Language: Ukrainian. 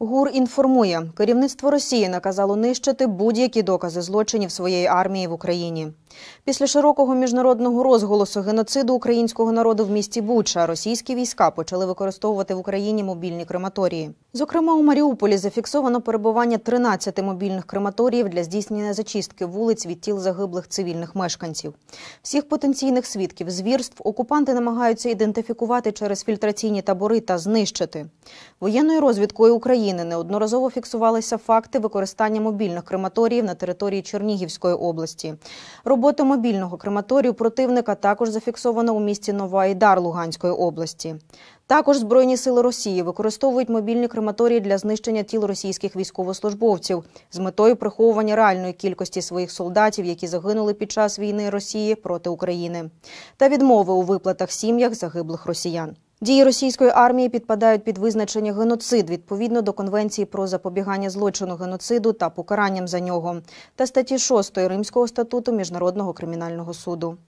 ГУР інформує, керівництво Росії наказало нищити будь-які докази злочинів своєї армії в Україні. Після широкого міжнародного розголосу геноциду українського народу в місті Буча російські війська почали використовувати в Україні мобільні крематорії. Зокрема, у Маріуполі зафіксовано перебування 13 мобільних крематоріїв для здійснення зачистки вулиць від тіл загиблих цивільних мешканців. Всіх потенційних свідків звірств окупанти намагаються ідентифікувати через фільтраційні табори та знищити. Воєнною розвідкою України. України неодноразово фіксувалися факти використання мобільних крематоріїв на території Чернігівської області. Роботи мобільного крематорію противника також зафіксовано у місті Нова Ідар Луганської області. Також збройні сили Росії використовують мобільні крематорії для знищення тіл російських військовослужбовців з метою приховування реальної кількості своїх солдатів, які загинули під час війни Росії проти України, та відмови у виплатах сім'ях загиблих росіян. Дії російської армії підпадають під визначення геноцид відповідно до конвенції про запобігання злочину геноциду та покаранням за нього та статті 6 Римського статуту міжнародного кримінального суду.